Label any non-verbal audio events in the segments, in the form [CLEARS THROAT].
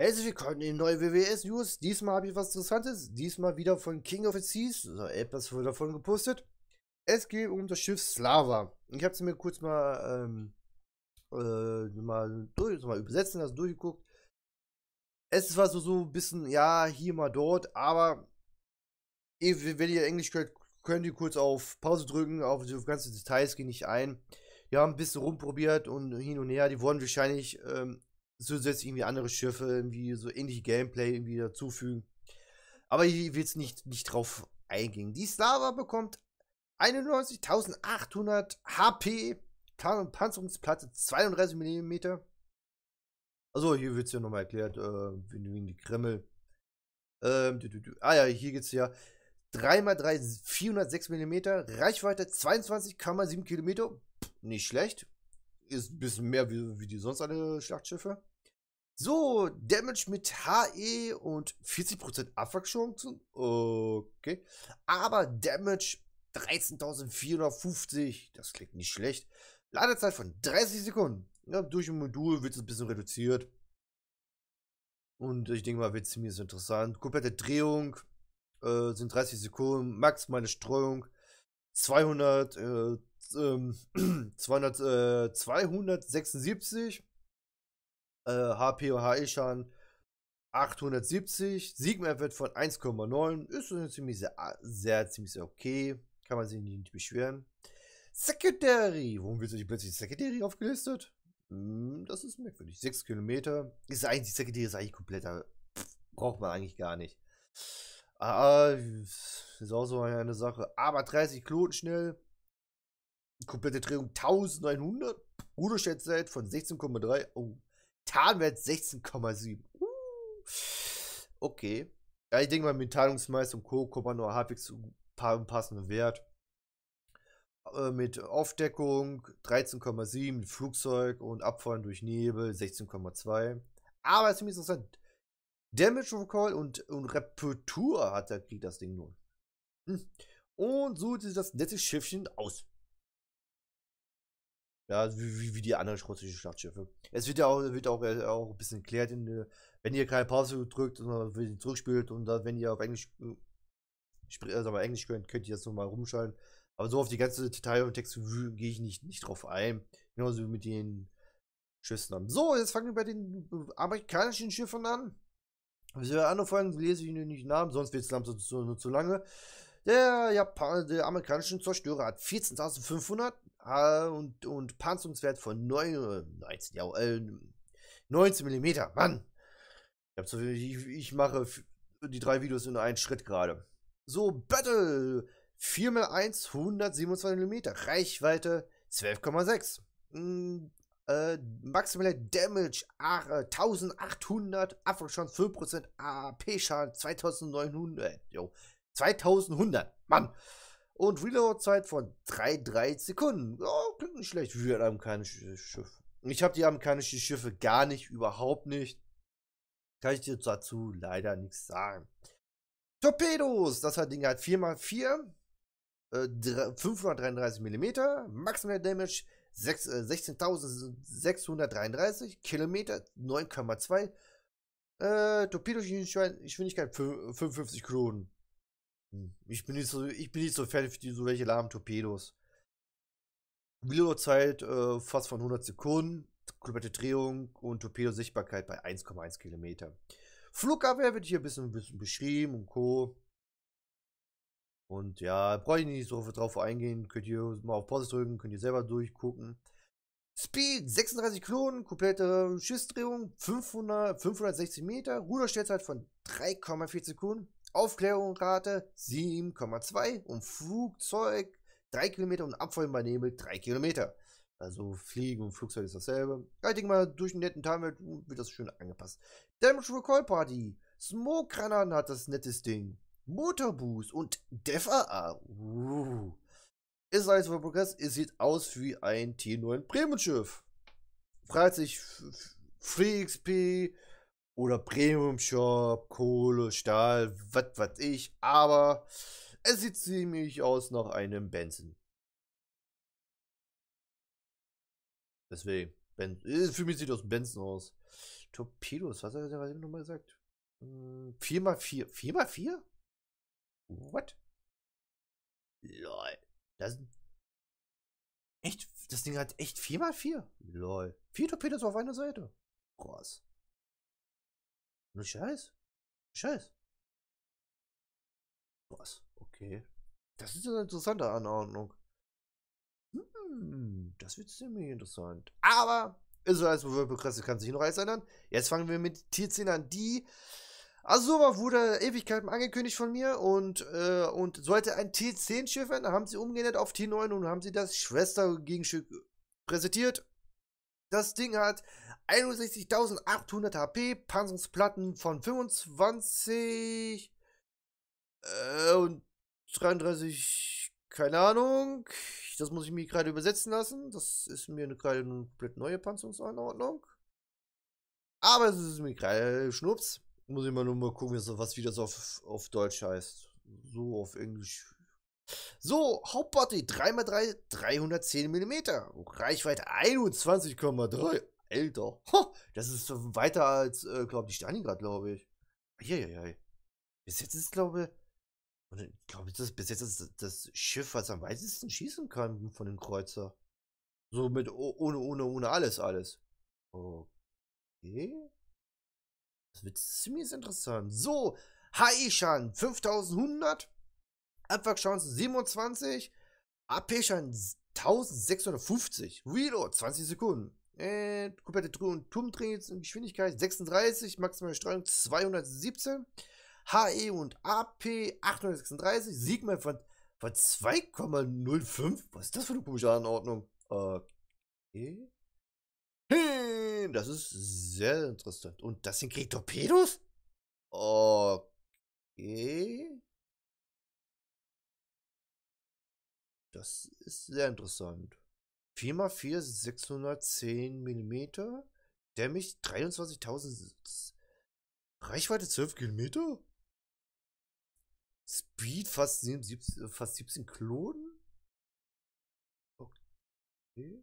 Herzlich willkommen in neue WWS News. Diesmal habe ich was Interessantes. Diesmal wieder von King of the Seas. Also etwas wurde davon gepostet. Es geht um das Schiff Slava. Ich habe es mir kurz mal, ähm, äh, mal, durch, mal übersetzen lassen, durchgeguckt. Es war so, so ein bisschen, ja, hier mal dort, aber wenn ihr Englisch könnt, könnt ihr kurz auf Pause drücken. Auf die ganzen Details gehe ich ein. Wir haben ein bisschen rumprobiert und hin und her. Die wurden wahrscheinlich ähm, zusätzlich irgendwie andere Schiffe, irgendwie so ähnliche Gameplay irgendwie dazufügen. Aber hier wird es nicht, nicht drauf eingehen. Die Slava bekommt 91.800 HP, Tarn Panzerungsplatte 32 mm. Also hier wird es ja nochmal erklärt, äh, wegen die Kreml. Ähm, du, du, du. ah ja, hier geht es ja 3x3 406 mm, Reichweite 22,7 km. Nicht schlecht. Ist ein bisschen mehr wie, wie die sonst alle Schlachtschiffe. So, Damage mit HE und 40% Abwrackchancen. Okay. Aber Damage 13.450. Das klingt nicht schlecht. Ladezeit von 30 Sekunden. Ja, durch ein Modul wird es ein bisschen reduziert. Und ich denke mal, wird ziemlich interessant. Komplette Drehung äh, sind 30 Sekunden. Maximale Streuung 200. Äh, ähm, [CLEARS THROAT] äh, 276, äh, HPOH Ishan 870, Sigma-Wert von 1,9, ist ziemlich sehr, sehr, ziemlich sehr okay, kann man sich nicht beschweren. Secretary, warum wird sich plötzlich Secretary aufgelistet? Hm, das ist merkwürdig. 6 Kilometer, ist eigentlich, Secretary ist eigentlich kompletter, braucht man eigentlich gar nicht. Ah, ah, ist auch so eine Sache. Aber 30 Kloten schnell. Komplette Drehung 1100. Ruderschätzwert von 16,3. Oh. Tarnwert 16,7. Uh. Okay. Ja, ich denke mal, mit Tarnungsmeister und Co. kommt man nur halbwegs einen passenden Wert. Äh, mit Aufdeckung 13,7, Flugzeug und Abfallen durch Nebel 16,2. Aber es ist ziemlich interessant. Damage Recall und, und Repertur hat der Krieg das Ding nun. Hm. Und so sieht das letzte Schiffchen aus. Ja, also wie, wie die anderen russischen Schlachtschiffe. Es wird ja auch, wird auch, äh, auch ein bisschen erklärt, äh, wenn ihr keine Pause drückt, sondern wenn ihr zurückspielt und dann, wenn ihr auf Englisch, äh, also auf Englisch könnt, könnt ihr das nochmal rumschalten. Aber so auf die ganze Detail und Text gehe ich nicht, nicht drauf ein. Genauso wie mit den Schiffen So, jetzt fangen wir bei den amerikanischen Schiffen an. Wenn wir anfangen, lese ich nur nicht Namen, sonst wird es langsam zu, zu lange. Der, Japan der amerikanischen Zerstörer hat 14.500 äh, und, und Panzerungswert von 9, 19, ja, äh, 19 mm. Mann! Ich, so ich, ich mache die drei Videos in einen Schritt gerade. So, Battle! 4x1, 127 mm. Reichweite 12,6. Mm, hm, äh, maximaler Damage äh, 1800, Abwurfschaden 5%, AP-Schaden 2900. Jo, 2100, Mann. Und Reload-Zeit von 3,3 Sekunden. Oh, klingt nicht schlecht für ein amerikanisches äh, Schiff. Ich habe die amerikanischen Schiffe gar nicht, überhaupt nicht. Kann ich dir dazu leider nichts sagen. Torpedos, das hat Ding hat 4x4, äh, 533 mm, Maximal Damage 16.633 äh, Kilometer, 9,2. Äh, Torpedogeschwindigkeit 55 Kronen. Hm. Ich bin nicht so, ich bin nicht so fertig für die, so welche lahmen Torpedos. Reload-Zeit äh, fast von 100 Sekunden, komplette Drehung und Torpedosichtbarkeit bei 1,1 Kilometer. Flugabwehr wird hier ein bisschen, ein bisschen beschrieben und Co. Und ja, brauche ich nicht so drauf eingehen. Könnt ihr mal auf Pause drücken, könnt ihr selber durchgucken. Speed 36 Klonen, komplette Schiffsdrehung 500, 560 Meter, Ruderstellzeit von 3,4 Sekunden. Aufklärungsrate 7,2 und Flugzeug 3 Kilometer und Abfall bei Nebel 3 Kilometer. Also Fliegen und Flugzeug ist dasselbe. Ich denke mal, durch einen netten Timer wird das schön angepasst. Damage Recall Party. Smoke Granaten hat das nettes Ding. Motorboost und Def AA. Uh. Ist alles für Progress. Es sieht aus wie ein T9 Premium-Schiff. Fragt sich Free XP, oder Premium Shop, Kohle, Stahl, was weiß ich, aber es sieht ziemlich aus nach einem Benson. Deswegen, ben, äh, für mich sieht das Benson aus. Torpedos, was hat er denn nochmal gesagt? 4x4, hm, 4x4? What? Lol. Das echt, das Ding hat echt 4x4. Lol. Vier Torpedos auf einer Seite. Krass. Ne Scheiß. Scheiß. Was? Okay. Das ist eine interessante Anordnung. Hm, das wird ziemlich interessant. Aber ist als Würfelkresse kann sich noch alles ändern. Jetzt fangen wir mit Tier 10 an, die Azura also, wurde Ewigkeiten angekündigt von mir und, äh, und sollte ein T10 schiffern. Da haben sie umgeändert auf T9 und haben sie das schwester Schwestergegenstück präsentiert. Das Ding hat 61.800 HP, Panzerungsplatten von 25 äh, und 33, keine Ahnung. Das muss ich mir gerade übersetzen lassen. Das ist mir gerade eine komplett neue Panzerungsanordnung. Aber es ist mir gerade Schnups. Muss ich mal nur mal gucken, was wie das auf, auf Deutsch heißt. So auf Englisch so, Hauptbody 3x3, 310 mm. Reichweite 21,3. Alter. Ho, das ist weiter als, äh, glaube ich, Stalingrad, glaube ich. Eieiei. Bis jetzt ist, glaube ich, glaube das bis jetzt ist das Schiff, was am weitesten schießen kann von dem Kreuzer. So mit ohne, ohne, ohne alles, alles. Okay. Das wird ziemlich interessant. So, Haishan 5100. Abwachchancen 27, AP Schein 1650, Reload 20 Sekunden, äh, komplette Turmdrehs und Geschwindigkeit 36, maximale Strahlung 217, HE und AP 836, Sigma von, von 2,05. Was ist das für eine komische Anordnung? Okay. Hm, Das ist sehr interessant. Und das sind Krieg Torpedos? Okay. Das ist sehr interessant. 4x4 610 mm. Damage 23.000. Reichweite 12 km. Speed fast 17, äh, fast 17 Klonen? Okay.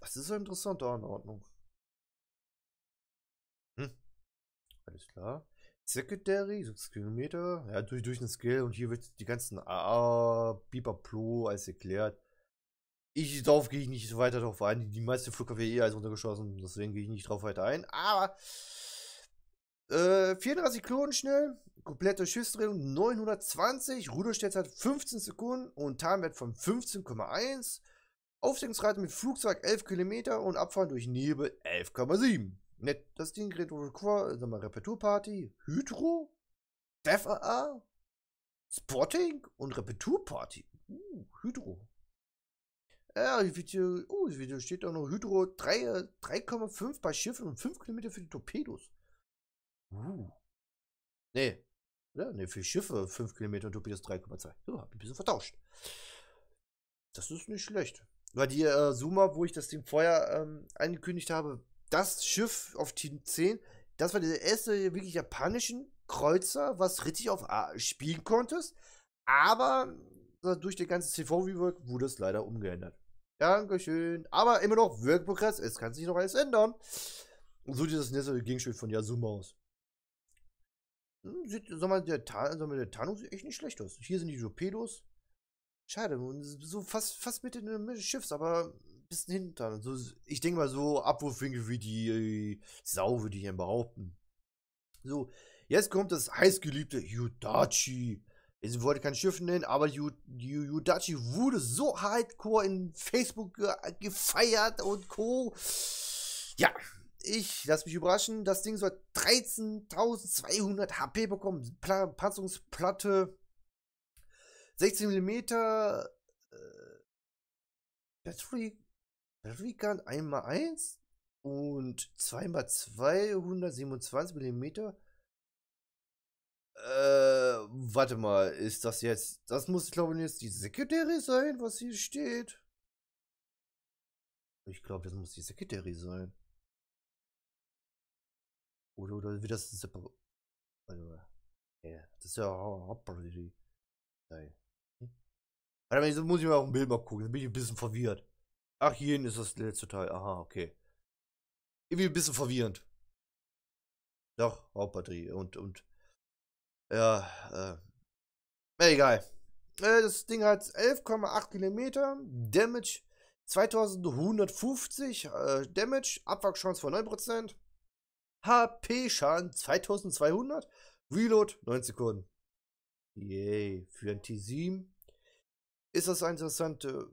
Das ist eine interessante Anordnung. Hm. Alles klar. Secondary, 6 Kilometer, ja, durch, durch den Skill und hier wird die ganzen AA, Biber Pro alles erklärt. Ich, darauf gehe ich nicht so weiter drauf ein. Die meisten Flugkörper eh alles runtergeschossen, deswegen gehe ich nicht drauf weiter ein. Aber äh, 34 Klonen schnell, komplette Schiffsdrehung 920, Ruderstärke 15 Sekunden und Tarnwert von 15,1. Aufsenkungsrate mit Flugzeug 11 Kilometer und Abfahren durch Nebel 11,7. Mit das Ding gerät Qual, sag mal, Reperturparty, Hydro, Def AA, und Reperturparty. Uh, Hydro. Ja, das Video, oh, das Video steht auch noch Hydro 3,5 bei Schiffen und 5 Kilometer für die Torpedos. Uh. Nee. Ja, nee, für Schiffe 5 Kilometer und Torpedos 3,2. So, hab ich ein bisschen vertauscht. Das ist nicht schlecht. Weil die äh, Zoomer, wo ich das Ding vorher ähm, angekündigt habe, das Schiff auf Team 10, das war der erste wirklich japanischen Kreuzer, was richtig auf A ah, spielen konntest. Aber äh, durch den ganzen CV-Rework wurde es leider umgeändert. Dankeschön. Aber immer noch Wirkprogress, es kann sich noch alles ändern. Und so dieses nächste Gegenspiel von Yasuma aus. Hm, sieht, sag mal, der, Ta sag mal, der Tarnung sieht echt nicht schlecht aus. Hier sind die Torpedos. Schade, so fast, fast mit in Mitte des Schiffs, aber bisschen hinter. So, ich denke mal so Abwurfwinkel wie die äh, Sau, würde ich ja behaupten. So, jetzt kommt das heißgeliebte Yudachi. Ich wollte kein Schiff nennen, aber Yudachi wurde so hardcore in Facebook ge gefeiert und Co. Ja, ich lasse mich überraschen. Das Ding soll 13.200 HP bekommen. Pla Panzerungsplatte 16 mm. Äh, Battery Rigan 1x1 und 2 x 227 mm. Äh, warte mal, ist das jetzt. Das muss, glaube ich, jetzt die Sekretärin sein, was hier steht. Ich glaube, das muss die Sekretärin sein. Oder, oder wird das separat. Warte mal. Ja, das ist ja auch sein. Warte mal, jetzt muss ich mal auf ein Bild mal gucken. Da bin ich ein bisschen verwirrt. Ach, hier ist das letzte Teil. Aha, okay. Irgendwie ein bisschen verwirrend. Doch, Hauptbatterie und, und. Ja, äh. Egal. Äh, das Ding hat 11,8 Kilometer. Damage 2150. Äh, Damage. Abwachschance von 9%. HP-Schaden 2200. Reload 9 Sekunden. Yay. Für ein T7 ist das eine interessante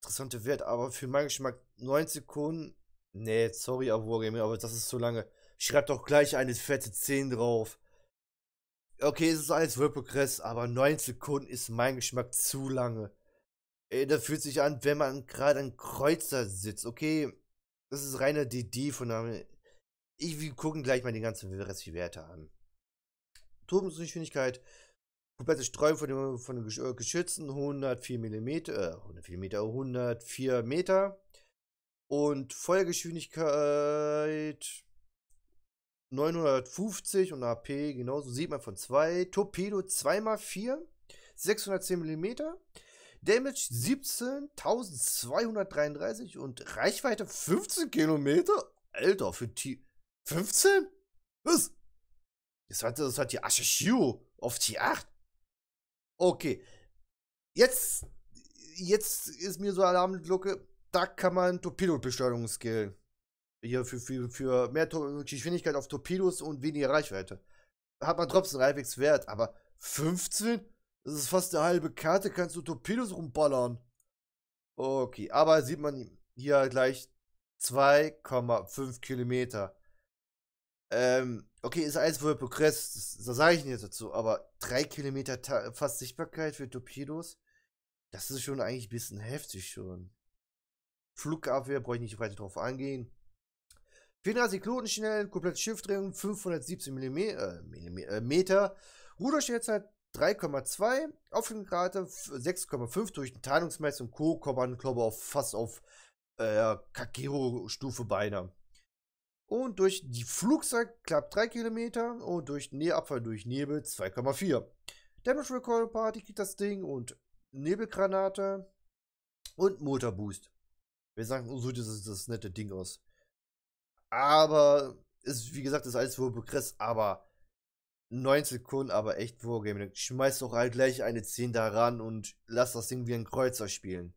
interessante Wert, aber für meinen Geschmack 9 Sekunden. Nee, sorry, Wargaming, aber das ist zu lange. Schreib doch gleich eine fette 10 drauf. Okay, es ist alles World Progress, aber 9 Sekunden ist mein Geschmack zu lange. Ey, da fühlt sich an, wenn man gerade ein Kreuzer sitzt. Okay, das ist reiner DD von der. Ich, wir gucken gleich mal die ganzen restlichen Werte an. Turbungsgeschwindigkeit komplette Streuung von dem, von äh, Geschützen 104 mm, äh, 104 Meter, 104 Meter. Und Feuergeschwindigkeit 950 und AP genauso sieht man von 2. Torpedo 2x4, 610 mm. Damage 17.233 und Reichweite 15 km? Alter, für T. 15? Was? Das hat, das hat die Asche Shio auf T8. Okay. Jetzt, jetzt ist mir so Alarmglocke, da kann man Torpedobesteuerung skillen. Hier für, für, für mehr Tor Geschwindigkeit auf Torpedos und weniger Reichweite. Hat man trotzdem halbwegs Wert, aber 15? Das ist fast eine halbe Karte, kannst du Torpedos rumballern. Okay, aber sieht man hier gleich 2,5 Kilometer. Ähm, Okay, ist alles wohl Progress, das, sage ich nicht dazu, aber drei Kilometer Ta fast Sichtbarkeit für Torpedos, das ist schon eigentlich ein bisschen heftig schon. Flugabwehr brauche ich nicht weiter drauf angehen. 34 Knoten schnell, komplette Schiffdrehung 517 mm, äh, Millimeter, äh, Meter, Ruderstellzeit 3,2, Aufhängrate 6,5 durch den Teilungsmesser und Co. kommt man, glaube ich, auf, fast auf äh, Kakero-Stufe beinahe. Und durch die Flugzeug klappt 3 Kilometer und durch Näherabfall durch Nebel 2,4. Damage Recoil Party kriegt das Ding und Nebelgranate und Motorboost. Wir sagen, so sieht das, nette Ding aus. Aber ist, wie gesagt, ist alles wohl begriff, aber 9 Sekunden, aber echt Wargaming. Schmeiß doch halt gleich eine 10 daran und lass das Ding wie ein Kreuzer spielen.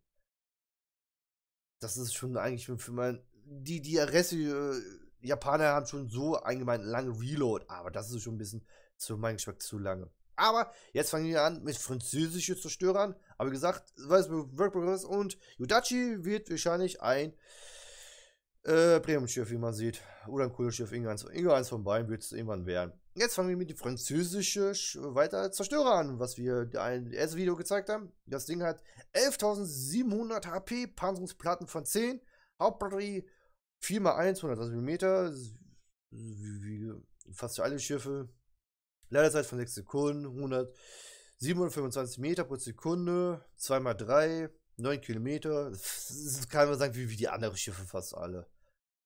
Das ist schon eigentlich für mein. Die, die Reste äh, Japaner haben schon so allgemein lange Reload, aber das ist schon ein bisschen zu meinem Geschmack zu lange. Aber jetzt fangen wir an mit französischen Zerstörern. Aber wie gesagt, weiß Workprogress und Yudachi wird wahrscheinlich ein äh, Premium-Schiff, wie man sieht. Oder ein cooles Schiff, Irgendwann von beiden wird es irgendwann werden. Jetzt fangen wir mit den französischen weiter Zerstörer an, was wir ein erstes Video gezeigt haben. Das Ding hat 11.700 HP, Panzerungsplatten von 10, Hauptbatterie 4 mal 1, 120 mm, fast für alle Schiffe. Ladezeit von 6 Sekunden, 100, Meter pro Sekunde, 2 mal 3, 9 Kilometer. Das [LAUGHS] kann man sagen, wie, wie die anderen Schiffe fast alle.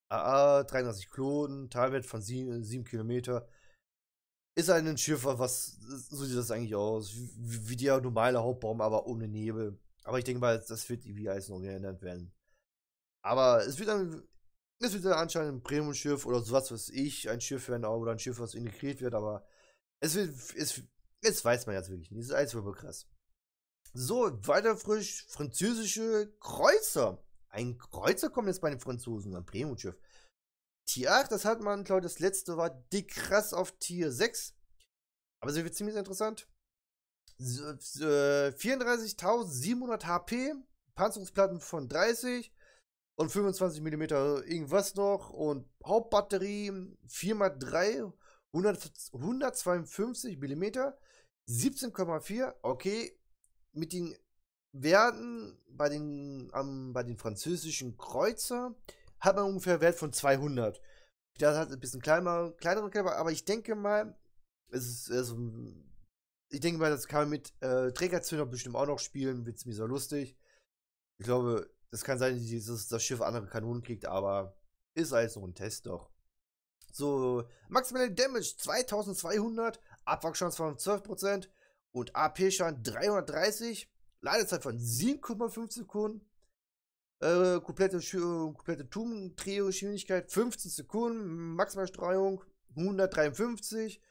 AA, 33 Klonen, Talwert von 7, 7 Kilometer. Ist ein Schiff, was, so sieht das eigentlich aus, wie, wie der normale Hauptbaum, aber ohne Nebel. Aber ich denke mal, das wird irgendwie alles noch geändert werden. Aber es wird dann es wird dann anscheinend ein Premium-Schiff oder sowas, was ich, ein Schiff werden oder ein Schiff, was integriert wird, aber es wird, es, es weiß man jetzt wirklich nicht. Es ist alles super krass. So, weiter frisch, französische Kreuzer. Ein Kreuzer kommt jetzt bei den Franzosen, ein Premium-Schiff. Tier 8, das hat man, glaube ich, das letzte war dick krass auf Tier 6. Aber sie wird ziemlich interessant. 34.700 äh, HP, Panzerungsplatten von 30, und 25 mm irgendwas noch und Hauptbatterie 4x3 152 mm 17,4 okay mit den Werten bei den ähm, bei den französischen Kreuzer hat man ungefähr Wert von 200 das hat ein bisschen kleiner kleineren Kaliber aber ich denke mal es ist, also, ich denke mal das kann man mit äh, Trägerzünder bestimmt auch noch spielen wird ziemlich so lustig ich glaube das kann sein, dass das Schiff andere Kanonen kriegt, aber ist halt so ein Test doch. So, Maximal Damage 2200, Abwachschance von 12% und AP-Schaden 330, Ladezeit von 7,5 Sekunden, äh, komplette, äh, komplette Tum-Trio-Geschwindigkeit 15 Sekunden, Streuung 153,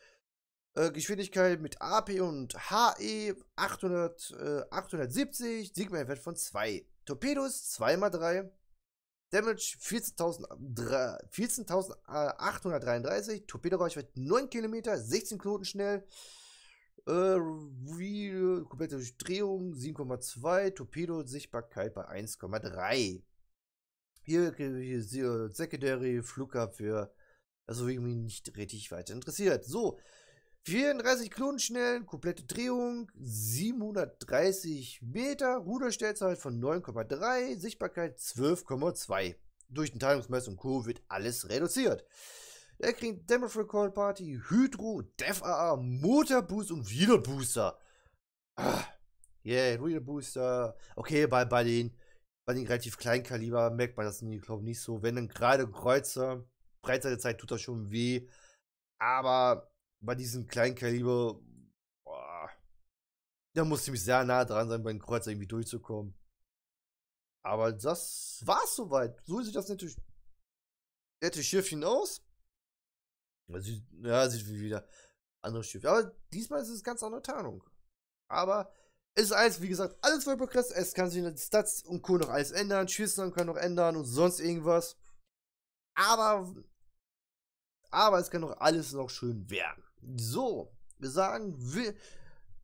äh, Geschwindigkeit mit AP und HE 800, äh, 870, Sigma-Wert von 2. Torpedos 2x3. Damage 14.833, 14 Torpedoreichweite 9 km, 16 Knoten schnell. Äh, wie, komplette Drehung 7,2, Torpedo-Sichtbarkeit bei 1,3. Hier, hier, hier äh, Secondary Flughafen für, also mich nicht richtig weiter interessiert. So, 34 Knotenschnellen, komplette Drehung, 730 Meter, Ruderstellzeit von 9,3, Sichtbarkeit 12,2. Durch den Teilungsmess und Co. wird alles reduziert. Er kriegt Demo Recall Party, Hydro, Def AA, Motorboost und wieder Booster. Ah, yeah, wieder Booster. Okay, bei, bei den bei den relativ kleinen Kaliber merkt man das, ich nicht so. Wenn dann gerade Kreuzer, Breitseite tut das schon weh. Aber bei diesem Kleinkaliber, boah, da musste ich mich sehr nah dran sein, bei den Kreuzer irgendwie durchzukommen. Aber das war's soweit. So sieht das natürlich nette Schiffchen aus. Ja, sieht wie wieder andere Schiffe. Aber diesmal ist es ganz andere Tarnung. Aber ist alles, wie gesagt, alles voll begrenzt. Es kann sich in der Stats und Co. noch alles ändern. Schießen kann noch ändern und sonst irgendwas. Aber, aber es kann noch alles noch schön werden. So, wir sagen,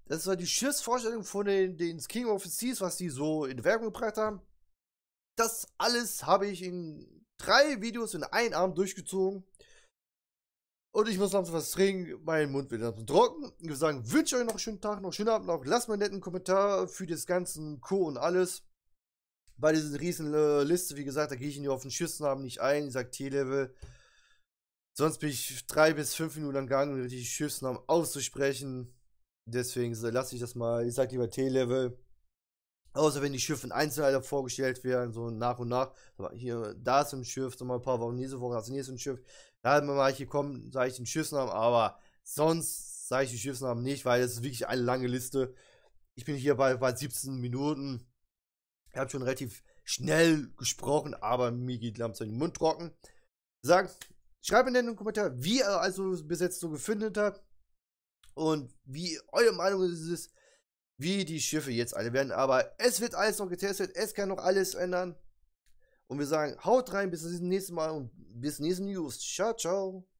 das war die Schissvorstellung von den, den King of the Seas, was die so in Werbung gebracht haben. Das alles habe ich in drei Videos in einem Abend durchgezogen. Und ich muss langsam was trinken, mein Mund wird langsam trocken. Wir sagen, wünsche euch noch einen schönen Tag, noch einen schönen Abend, noch lasst mal einen netten Kommentar für das ganze Co. und alles. Bei dieser riesen äh, Liste, wie gesagt, da gehe ich in die auf den Schüssennamen nicht ein. Ich sage T-Level. Sonst bin ich drei bis fünf Minuten lang gegangen, um die Schiffsnamen auszusprechen. Deswegen lasse ich das mal. Ich sage lieber T-Level. Außer wenn die Schiffe in Einzelheiten vorgestellt werden, so nach und nach. Hier, da ist ein Schiff, so mal ein paar Wochen, nächste Woche das nächste Schiff. Da haben wir mal hier kommen, sage ich den Schiffsnamen, aber sonst sage ich den Schiffsnamen nicht, weil es ist wirklich eine lange Liste. Ich bin hier bei, bei 17 Minuten. Ich habe schon relativ schnell gesprochen, aber mir geht langsam den Mund trocken. Sagt, Schreibt mir in den Kommentar, wie ihr also bis jetzt so gefunden habt und wie eure Meinung ist, wie die Schiffe jetzt alle werden. Aber es wird alles noch getestet, es kann noch alles ändern. Und wir sagen, haut rein, bis zum nächsten Mal und bis nächsten News. Ciao, ciao.